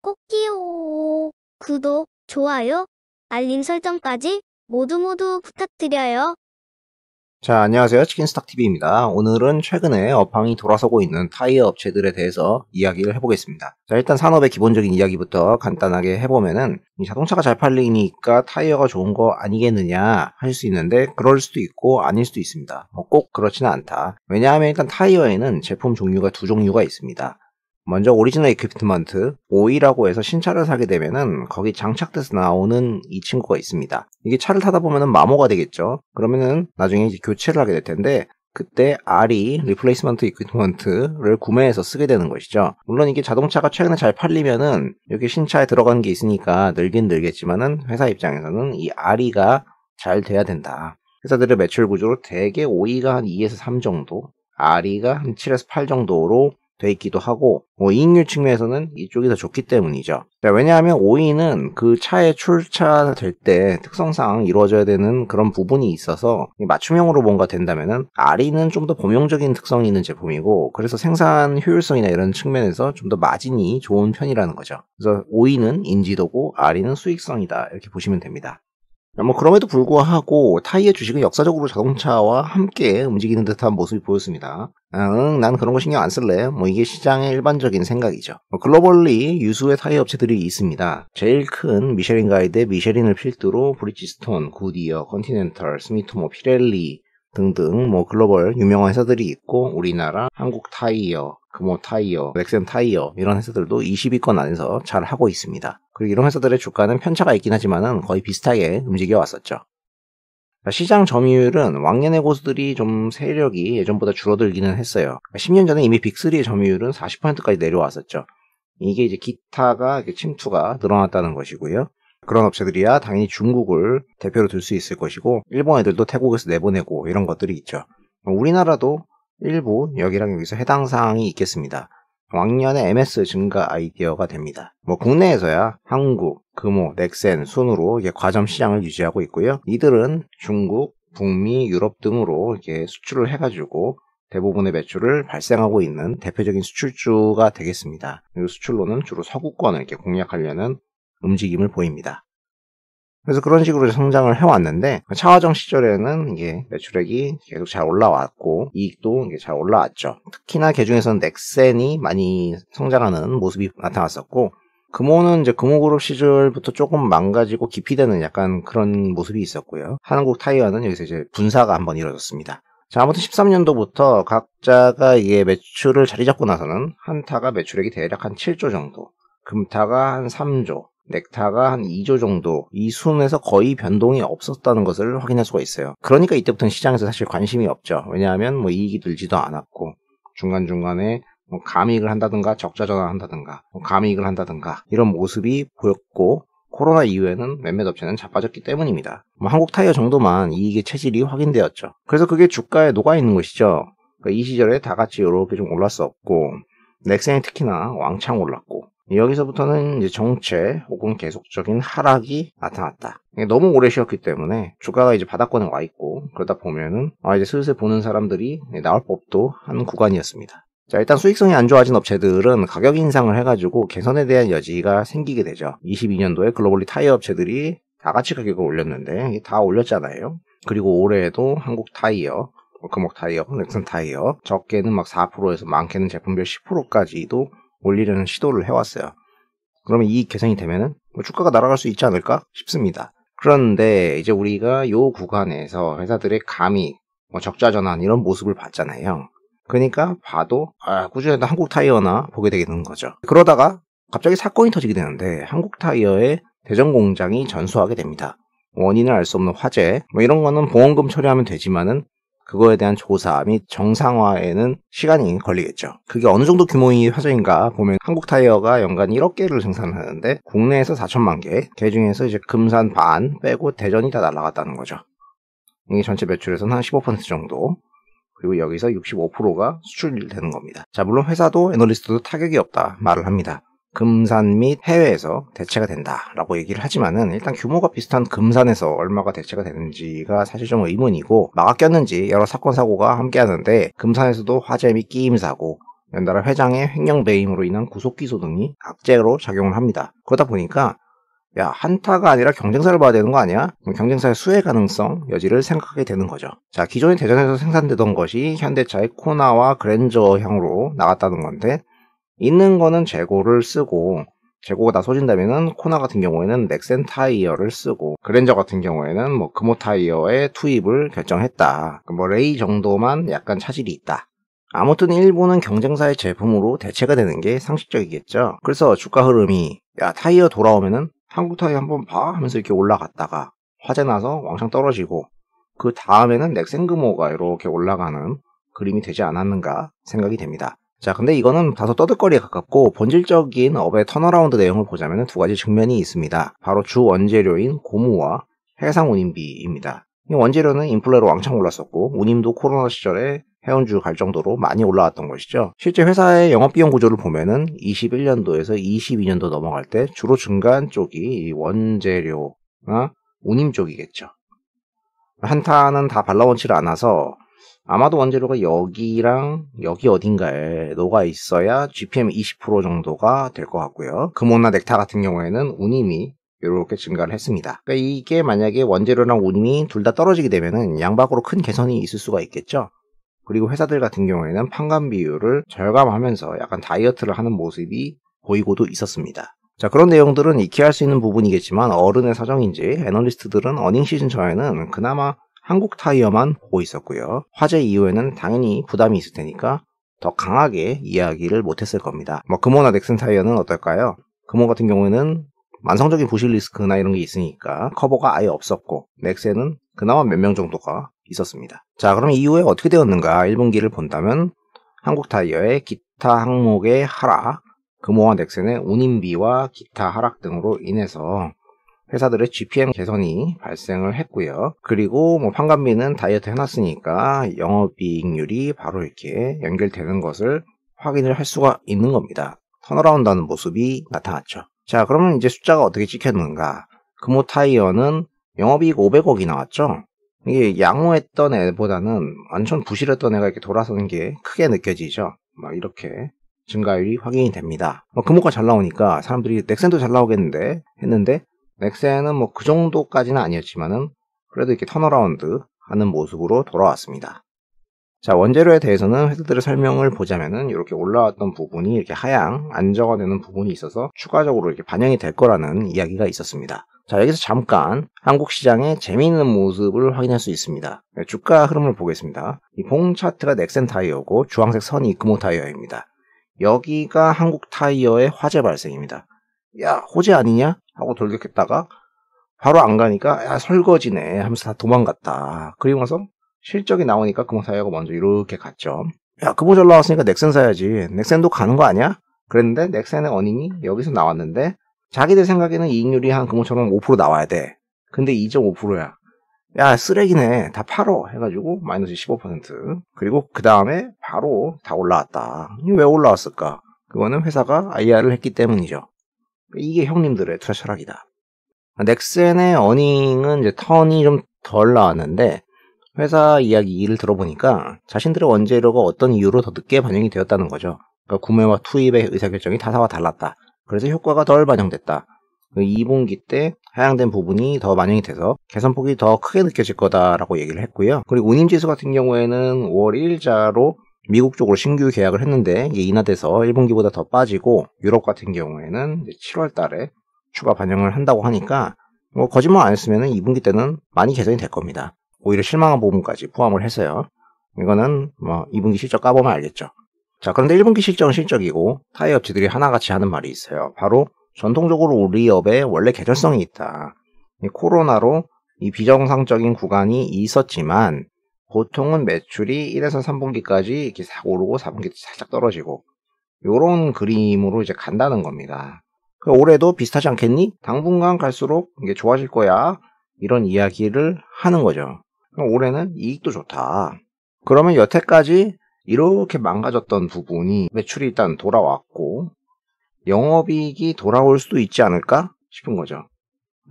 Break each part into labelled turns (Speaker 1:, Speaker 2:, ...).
Speaker 1: 꼭 끼요. 구독, 좋아요, 알림 설정까지 모두 모두 부탁드려요. 자, 안녕하세요. 치킨스탁TV입니다. 오늘은 최근에 업황이 돌아서고 있는 타이어 업체들에 대해서 이야기를 해보겠습니다. 자, 일단 산업의 기본적인 이야기부터 간단하게 해보면은 자동차가 잘 팔리니까 타이어가 좋은 거 아니겠느냐 할 수 있는데 그럴 수도 있고 아닐 수도 있습니다. 뭐 꼭 그렇지는 않다. 왜냐하면 일단 타이어에는 제품 종류가 두 종류가 있습니다. 먼저 오리지널 이퀴피트먼트 5이라고 해서 신차를 사게 되면은 거기 장착돼서 나오는 이 친구가 있습니다. 이게 차를 타다 보면은 마모가 되겠죠. 그러면은 나중에 이제 교체를 하게 될 텐데 그때 R이 리플레이스먼트 이퀴프먼트를 구매해서 쓰게 되는 것이죠. 물론 이게 자동차가 최근에 잘 팔리면은 이렇 신차에 들어간 게 있으니까 늘긴 늘겠지만은 회사 입장에서는 이 R이가 잘 돼야 된다. 회사들의 매출 구조로 대개 5위가 한 2에서 3 정도, R이가 한 7에서 8 정도로 돼 있기도 하고 뭐 이익률 측면에서는 이쪽이 더 좋기 때문이죠. 그러니까 왜냐하면 5인은그 차에 출차될 때 특성상 이루어져야 되는 그런 부분이 있어서 맞춤형으로 뭔가 된다면은 R이는 좀더 범용적인 특성이 있는 제품이고 그래서 생산 효율성이나 이런 측면에서 좀 더 마진이 좋은 편이라는 거죠. 그래서 5인은 인지도고 R이는 수익성이다 이렇게 보시면 됩니다. 뭐 그럼에도 불구하고 타이의 주식은 역사적으로 자동차와 함께 움직이는 듯한 모습이 보였습니다. 응, 난 그런 거 신경 안 쓸래. 뭐 이게 시장의 일반적인 생각이죠. 뭐 글로벌리 유수의 타이 업체들이 있습니다. 제일 큰 미쉐린 가이드 미쉐린을 필두로 브리지스톤, 구디어, 컨티넨탈, 스미토모, 피렐리 등등 뭐 글로벌 유명한 회사들이 있고 우리나라 한국 타이어 금호 뭐 타이어, 맥센 타이어 이런 회사들도 20위권 안에서 잘 하고 있습니다. 그리고 이런 회사들의 주가는 편차가 있긴 하지만 거의 비슷하게 움직여 왔었죠. 그러니까 시장 점유율은 왕년의 고수들이 좀 세력이 예전보다 줄어들기는 했어요. 10년 그러니까 전에 이미 빅3의 점유율은 40%까지 내려왔었죠. 이게 이제 기타가 침투가 늘어났다는 것이고요. 그런 업체들이야 당연히 중국을 대표로 들 수 있을 것이고 일본 애들도 태국에서 내보내고 이런 것들이 있죠. 우리나라도 일부 여기랑 여기서 해당 사항이 있겠습니다. 왕년의 MS 증가 아이디어가 됩니다. 뭐 국내에서야 한국, 금호, 넥센 순으로 과점 시장을 유지하고 있고요. 이들은 중국, 북미, 유럽 등으로 이렇게 수출을 해가지고 대부분의 매출을 발생하고 있는 대표적인 수출주가 되겠습니다. 그리고 수출로는 주로 서구권을 이렇게 공략하려는 움직임을 보입니다. 그래서 그런 식으로 성장을 해왔는데 그 차화정 시절에는 이게 매출액이 계속 잘 올라왔고 이익도 이게 잘 올라왔죠. 특히나 개중에서는 그 넥센이 많이 성장하는 모습이 나타났었고 금호는 이제 금호그룹 시절부터 조금 망가지고 기피되는 약간 그런 모습이 있었고요. 한국 타이어는 여기서 이제 분사가 한번 이루어졌습니다. 자, 아무튼 13년도부터 각자가 이게 매출을 자리 잡고 나서는 한타가 매출액이 대략 한 7조 정도, 금타가 한 3조, 넥타가 한 2조 정도 이 순에서 거의 변동이 없었다는 것을 확인할 수가 있어요. 그러니까 이때부터는 시장에서 사실 관심이 없죠. 왜냐하면 뭐 이익이 들지도 않았고 중간중간에 뭐 감익을 한다든가 적자 전환한다든가 뭐 감익을 한다든가 이런 모습이 보였고 코로나 이후에는 몇몇 업체는 자빠졌기 때문입니다. 뭐 한국 타이어 정도만 이익의 체질이 확인되었죠. 그래서 그게 주가에 녹아 있는 것이죠. 그러니까 이 시절에 다 같이 이렇게 좀 올랐었고 넥센이 특히나 왕창 올랐고 여기서부터는 이제 정체 혹은 계속적인 하락이 나타났다. 너무 오래 쉬었기 때문에 주가가 이제 바닥권에 와 있고 그러다 보면은 아 이제 슬슬 보는 사람들이 나올 법도 한 구간이었습니다. 자 일단 수익성이 안 좋아진 업체들은 가격 인상을 해가지고 개선에 대한 여지가 생기게 되죠. 22년도에 글로벌리 타이어 업체들이 다 같이 가격을 올렸는데 다 올렸잖아요. 그리고 올해에도 한국 타이어 크목 타이어, 넥슨 타이어 적게는 막 4%에서 많게는 제품별 10%까지도 올리려는 시도를 해왔어요. 그러면 이 개선이 되면은 뭐 주가가 날아갈 수 있지 않을까 싶습니다. 그런데 이제 우리가 요 구간에서 회사들의 감히 뭐 적자 전환 이런 모습을 봤잖아요. 그러니까 봐도 아, 꾸준히 한국 타이어나 보게 되는 거죠. 그러다가 갑자기 사건이 터지게 되는데 한국 타이어의 대전 공장이 전수하게 됩니다. 원인을 알 수 없는 화재 뭐 이런 거는 보험금 처리하면 되지만은 그거에 대한 조사 및 정상화에는 시간이 걸리겠죠. 그게 어느 정도 규모의 화재인가 보면 한국 타이어가 연간 1억 개를 생산하는데 국내에서 4천만 개, 개 중에서 이제 금산 반 빼고 대전이 다 날아갔다는 거죠. 이게 전체 매출에서는 한 15% 정도. 그리고 여기서 65%가 수출이 되는 겁니다. 자, 물론 회사도 애널리스트도 타격이 없다 말을 합니다. 금산 및 해외에서 대체가 된다라고 얘기를 하지만은 일단 규모가 비슷한 금산에서 얼마가 대체가 되는지가 사실 좀 의문이고 막아 꼈는지 여러 사건 사고가 함께하는데 금산에서도 화재 및 끼임 사고 연달아 회장의 횡령 배임으로 인한 구속 기소 등이 악재로 작용을 합니다. 그러다 보니까 야 한타가 아니라 경쟁사를 봐야 되는 거 아니야? 경쟁사의 수혜 가능성 여지를 생각하게 되는 거죠. 자 기존에 대전에서 생산되던 것이 현대차의 코나와 그랜저형으로 나갔다는 건데 있는 거는 재고를 쓰고 재고가 다 소진되면은 코나 같은 경우에는 넥센 타이어를 쓰고 그랜저 같은 경우에는 뭐 금호 타이어의 투입을 결정했다. 그러니까 뭐 레이 정도만 약간 차질이 있다. 아무튼 일본은 경쟁사의 제품으로 대체가 되는 게 상식적이겠죠. 그래서 주가 흐름이 야 타이어 돌아오면은 한국 타이어 한번 봐 하면서 이렇게 올라갔다가 화재 나서 왕창 떨어지고 그 다음에는 넥센 금호가 이렇게 올라가는 그림이 되지 않았는가 생각이 됩니다. 자, 근데 이거는 다소 떠들거리에 가깝고 본질적인 업의 턴어라운드 내용을 보자면 두 가지 측면이 있습니다. 바로 주 원재료인 고무와 해상 운임비입니다. 원재료는 인플레로 왕창 올랐었고 운임도 코로나 시절에 해운주 갈 정도로 많이 올라왔던 것이죠. 실제 회사의 영업비용 구조를 보면은 21년도에서 22년도 넘어갈 때 주로 중간 쪽이 원재료나 운임 쪽이겠죠. 한타는 다 발라원치를 않아서 아마도 원재료가 여기랑 여기 어딘가에 녹아 있어야 GPM 20% 정도가 될 것 같고요. 금온나 넥타 같은 경우에는 운임이 이렇게 증가를 했습니다. 그러니까 이게 만약에 원재료랑 운임이 둘 다 떨어지게 되면 양박으로 큰 개선이 있을 수가 있겠죠. 그리고 회사들 같은 경우에는 판관 비율을 절감하면서 약간 다이어트를 하는 모습이 보이고도 있었습니다. 자 그런 내용들은 익히 할 수 있는 부분이겠지만 어른의 사정인지 애널리스트들은 어닝 시즌 전에는 그나마 한국 타이어만 보고 있었고요. 화재 이후에는 당연히 부담이 있을 테니까 더 강하게 이야기를 못했을 겁니다. 뭐 금호나 넥슨 타이어는 어떨까요? 금호 같은 경우에는 만성적인 부실 리스크나 이런 게 있으니까 커버가 아예 없었고 넥센은 그나마 몇 명 정도가 있었습니다. 자 그럼 이후에 어떻게 되었는가 1분기를 본다면 한국 타이어의 기타 항목의 하락, 금호와 넥센의 운임비와 기타 하락 등으로 인해서 회사들의 GPM 개선이 발생을 했고요. 그리고 뭐 판관비는 다이어트 해놨으니까 영업이익률이 바로 이렇게 연결되는 것을 확인을 할 수가 있는 겁니다. 턴어라운드하는 모습이 나타났죠. 자, 그러면 이제 숫자가 어떻게 찍혔는가? 금호타이어는 영업이익 500억이 나왔죠. 이게 양호했던 애보다는 완전 부실했던 애가 이렇게 돌아서는 게 크게 느껴지죠. 막 이렇게 증가율이 확인이 됩니다. 뭐 금호가 잘 나오니까 사람들이 넥센도 잘 나오겠는데 했는데 넥센은 뭐 그 정도까지는 아니었지만은 그래도 이렇게 턴어라운드 하는 모습으로 돌아왔습니다. 자, 원재료에 대해서는 회사들의 설명을 보자면은 이렇게 올라왔던 부분이 이렇게 하향 안정화되는 부분이 있어서 추가적으로 이렇게 반영이 될 거라는 이야기가 있었습니다. 자, 여기서 잠깐 한국 시장의 재미있는 모습을 확인할 수 있습니다. 네, 주가 흐름을 보겠습니다. 이 봉 차트가 넥센 타이어고 주황색 선이 이크모 타이어입니다. 여기가 한국 타이어의 화재 발생입니다. 야 호재 아니냐 하고 돌격했다가 바로 안 가니까 야 설거지네 하면서 다 도망갔다. 그리고 나서 실적이 나오니까 금호사회가 먼저 이렇게 갔죠. 야 금호 잘 나왔으니까 넥센 사야지. 넥센도 가는 거 아니야? 그랬는데 넥센의 어닝이 여기서 나왔는데 자기들 생각에는 이익률이 한 금호처럼 5% 나와야 돼. 근데 2.5%야. 야 쓰레기네 다 팔어 해가지고 마이너스 15% 그리고 그 다음에 바로 다 올라왔다. 왜 올라왔을까? 그거는 회사가 IR을 했기 때문이죠. 이게 형님들의 투자 철학이다. 넥센의 어닝은 이제 턴이 좀 덜 나왔는데 회사 이야기를 들어보니까 자신들의 원재료가 어떤 이유로 더 늦게 반영이 되었다는 거죠. 그러니까 구매와 투입의 의사결정이 타사와 달랐다. 그래서 효과가 덜 반영됐다. 2분기 그 때 하향된 부분이 더 반영이 돼서 개선폭이 더 크게 느껴질 거다라고 얘기를 했고요. 그리고 운임지수 같은 경우에는 5월 1일자로 미국 쪽으로 신규 계약을 했는데 이게 인하돼서 1분기보다 더 빠지고 유럽 같은 경우에는 7월 달에 추가 반영을 한다고 하니까 뭐 거짓말 안 했으면 2분기 때는 많이 개선이 될 겁니다. 오히려 실망한 부분까지 포함을 해서요. 이거는 뭐 2분기 실적 까보면 알겠죠. 자 그런데 1분기 실적은 실적이고 타이 업체들이 하나같이 하는 말이 있어요. 바로 전통적으로 우리 업에 원래 개전성이 있다. 코로나로 이 비정상적인 구간이 있었지만 보통은 매출이 1에서 3분기까지 이렇게 싹 오르고 4분기 살짝 떨어지고 요런 그림으로 이제 간다는 겁니다. 그 올해도 비슷하지 않겠니? 당분간 갈수록 이게 좋아질 거야. 이런 이야기를 하는 거죠. 올해는 이익도 좋다. 그러면 여태까지 이렇게 망가졌던 부분이 매출이 일단 돌아왔고 영업이익이 돌아올 수도 있지 않을까 싶은 거죠.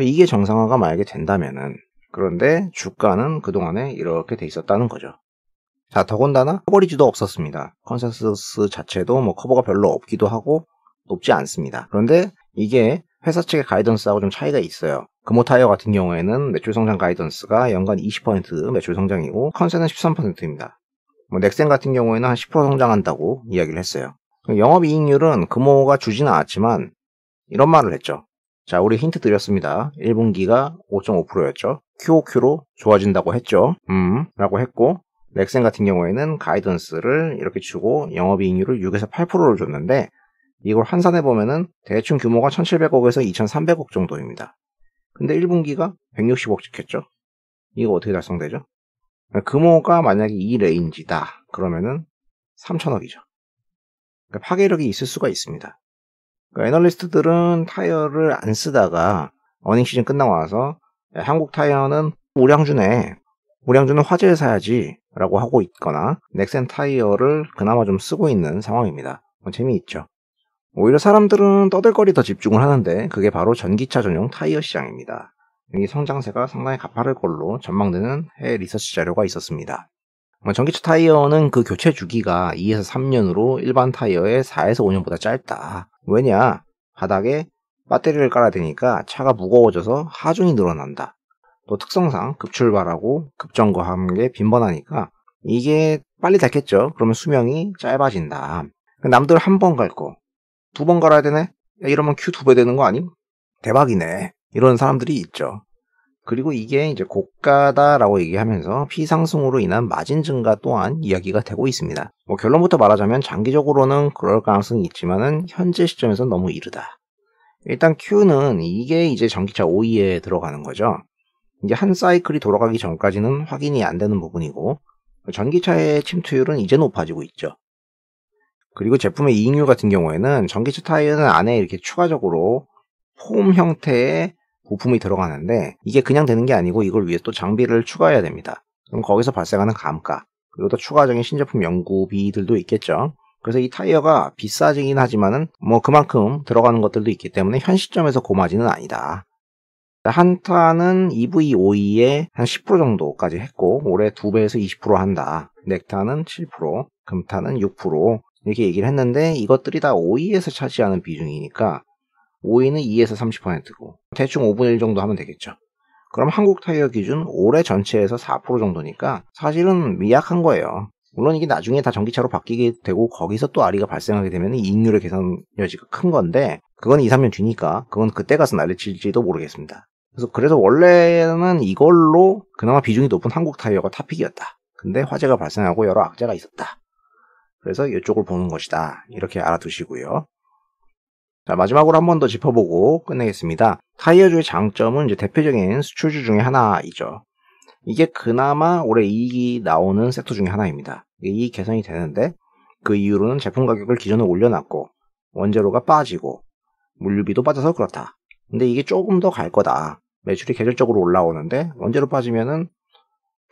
Speaker 1: 이게 정상화가 만약에 된다면은 그런데 주가는 그동안에 이렇게 돼 있었다는 거죠. 자, 더군다나 커버리지도 없었습니다. 컨센서스 자체도 뭐 커버가 별로 없기도 하고 높지 않습니다. 그런데 이게 회사 측의 가이던스하고 좀 차이가 있어요. 금호타이어 같은 경우에는 매출 성장 가이던스가 연간 20% 매출 성장이고 컨센은 13%입니다. 뭐 넥센 같은 경우에는 한 10% 성장한다고 이야기를 했어요. 영업이익률은 금호가 주지는 않았지만 이런 말을 했죠. 자, 우리 힌트 드렸습니다. 1분기가 5.5%였죠. QOQ로 좋아진다고 했죠. 음, 라고 했고, 넥센 같은 경우에는 가이던스를 이렇게 주고 영업이익률을 6에서 8%를 줬는데, 이걸 환산해보면은 대충 규모가 1,700억에서 2,300억 정도입니다. 근데 1분기가 160억 찍혔죠? 이거 어떻게 달성되죠? 규모가 만약에 이 레인지다. 그러면은 3 0 0 0억이죠 파괴력이 있을 수가 있습니다. 그러니까 애널리스트들은 타이어를 안 쓰다가 어닝 시즌 끝나고 와서 예, 한국 타이어는 우량준에 우량주는 화재를 사야지 라고 하고 있거나 넥센 타이어를 그나마 좀 쓰고 있는 상황입니다. 뭐 재미있죠. 오히려 사람들은 떠들거리 더 집중을 하는데 그게 바로 전기차 전용 타이어 시장입니다. 여기 성장세가 상당히 가파를 걸로 전망되는 해외 리서치 자료가 있었습니다. 뭐 전기차 타이어는 그 교체 주기가 2에서 3년으로 일반 타이어의 4에서 5년보다 짧다. 왜냐? 바닥에 배터리를 깔아야 되니까 차가 무거워져서 하중이 늘어난다. 또 특성상 급출발하고 급정거하는 게 빈번하니까 이게 빨리 닳겠죠. 그러면 수명이 짧아진다. 남들 한 번 갈 거, 두 번 갈아야 되네? 야, 이러면 큐두배 되는 거 아님? 대박이네. 이런 사람들이 있죠. 그리고 이게 이제 고가다라고 얘기하면서 피상승으로 인한 마진 증가 또한 이야기가 되고 있습니다. 뭐 결론부터 말하자면 장기적으로는 그럴 가능성이 있지만은 현재 시점에서 너무 이르다. 일단 Q는 이게 이제 전기차 5위에 들어가는 거죠. 이제 한 사이클이 돌아가기 전까지는 확인이 안 되는 부분이고 전기차의 침투율은 이제 높아지고 있죠. 그리고 제품의 이익률 같은 경우에는 전기차 타이어는 안에 이렇게 추가적으로 폼 형태의 부품이 들어가는데 이게 그냥 되는 게 아니고 이걸 위해 또 장비를 추가해야 됩니다. 그럼 거기서 발생하는 감가 그리고 또 추가적인 신제품 연구비들도 있겠죠. 그래서 이 타이어가 비싸지긴 하지만은 뭐 그만큼 들어가는 것들도 있기 때문에 현 시점에서 고마지는 아니다. 한타는 EV52에 한 10% 정도까지 했고 올해 2배에서 20% 한다. 넥타는 7%, 금타는 6% 이렇게 얘기를 했는데 이것들이 다 OE에서 차지하는 비중이니까 5위는 2에서 30%고 대충 5분의 1 정도 하면 되겠죠. 그럼 한국 타이어 기준 올해 전체에서 4% 정도니까 사실은 미약한 거예요. 물론 이게 나중에 다 전기차로 바뀌게 되고 거기서 또 아리가 발생하게 되면 이익률의 개선 여지가 큰 건데 그건 2, 3년 뒤니까 그건 그때 가서 날려칠지도 모르겠습니다. 그래서 그래서 원래는 이걸로 그나마 비중이 높은 한국 타이어가 탑픽이었다. 근데 화재가 발생하고 여러 악재가 있었다. 그래서 이쪽을 보는 것이다. 이렇게 알아두시고요. 자, 마지막으로 한 번 더 짚어보고 끝내겠습니다. 타이어주의 장점은 이제 대표적인 수출주 중의 하나이죠. 이게 그나마 올해 이익이 나오는 섹터 중의 하나입니다. 이익 개선이 되는데 그 이후로는 제품 가격을 기존에 올려놨고 원재료가 빠지고 물류비도 빠져서 그렇다. 근데 이게 조금 더 갈 거다. 매출이 계절적으로 올라오는데 원재료 빠지면은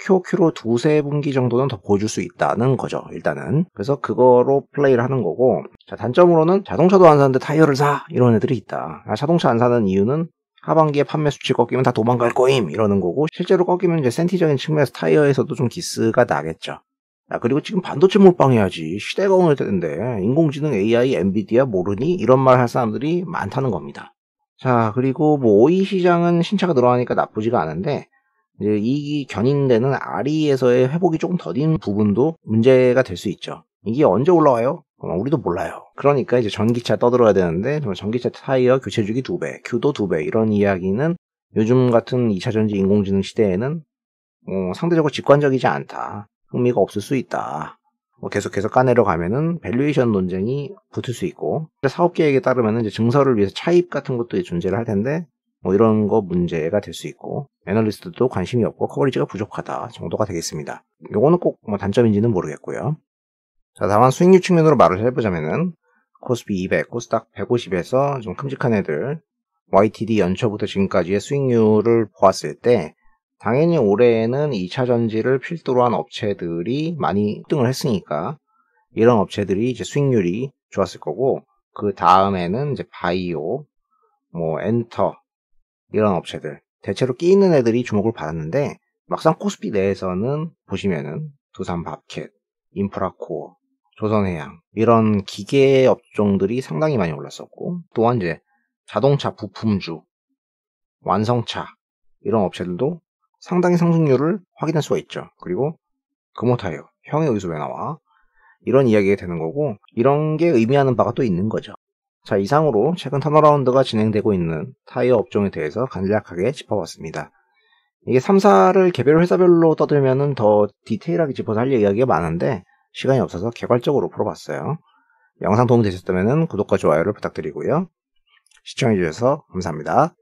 Speaker 1: QOQ로 두세 분기 정도는 더 보여줄 수 있다는 거죠. 일단은. 그래서 그거로 플레이를 하는 거고. 자, 단점으로는 자동차도 안 사는데 타이어를 사! 이런 애들이 있다. 아, 자동차 안 사는 이유는 하반기에 판매 수치 꺾이면 다 도망갈 거임! 이러는 거고, 실제로 꺾이면 이제 센티적인 측면에서 타이어에서도 좀 기스가 나겠죠. 아, 그리고 지금 반도체 몰빵해야지. 시대가 오늘 때인데, 인공지능 AI, 엔비디아 모르니? 이런 말 할 사람들이 많다는 겁니다. 자, 그리고 뭐, 오이 시장은 신차가 늘어나니까 나쁘지가 않은데, 예, 이 견인되는 r e 에서의 회복이 조금 더딘 부분도 문제가 될 수 있죠. 이게 언제 올라와요? 어, 우리도 몰라요. 그러니까 이제 전기차 떠들어야 되는데 전기차 타이어 교체 주기 두 배, 규도 두 배 이런 이야기는 요즘 같은 2차 전지 인공지능 시대에는 어, 상대적으로 직관적이지 않다. 흥미가 없을 수 있다. 뭐 계속해서 까내려 가면은 밸류에이션 논쟁이 붙을 수 있고 사업 계획에 따르면 이제 증설을 위해서 차입 같은 것도 존재를 할 텐데 뭐 이런 거 문제가 될 수 있고 애널리스트도 관심이 없고 커버리지가 부족하다 정도가 되겠습니다. 요거는 꼭뭐 단점인지는 모르겠고요. 자 다만 수익률 측면으로 말을 해보자면은 코스피 200, 코스닥 150에서 좀 큼직한 애들 YTD 연초부터 지금까지의 수익률을 보았을 때 당연히 올해에는 2차 전지를 필두로 한 업체들이 많이 등을 했으니까 이런 업체들이 이제 수익률이 좋았을 거고 그 다음에는 이제 바이오, 뭐 엔터, 이런 업체들 대체로 끼 있는 애들이 주목을 받았는데 막상 코스피 내에서는 보시면은 두산 밥캣, 인프라코어, 조선해양 이런 기계 업종들이 상당히 많이 올랐었고 또한 이제 자동차 부품주, 완성차 이런 업체들도 상당히 상승률을 확인할 수가 있죠. 그리고 금호타이어, 형의 의수 왜 나와? 이런 이야기가 되는 거고 이런 게 의미하는 바가 또 있는 거죠. 자 이상으로 최근 턴어라운드가 진행되고 있는 타이어 업종에 대해서 간략하게 짚어봤습니다. 이게 3사를 개별 회사별로 떠들면 더 디테일하게 짚어서 할 이야기가 많은데 시간이 없어서 개괄적으로 풀어봤어요. 영상 도움되셨다면 구독과 좋아요를 부탁드리고요. 시청해주셔서 감사합니다.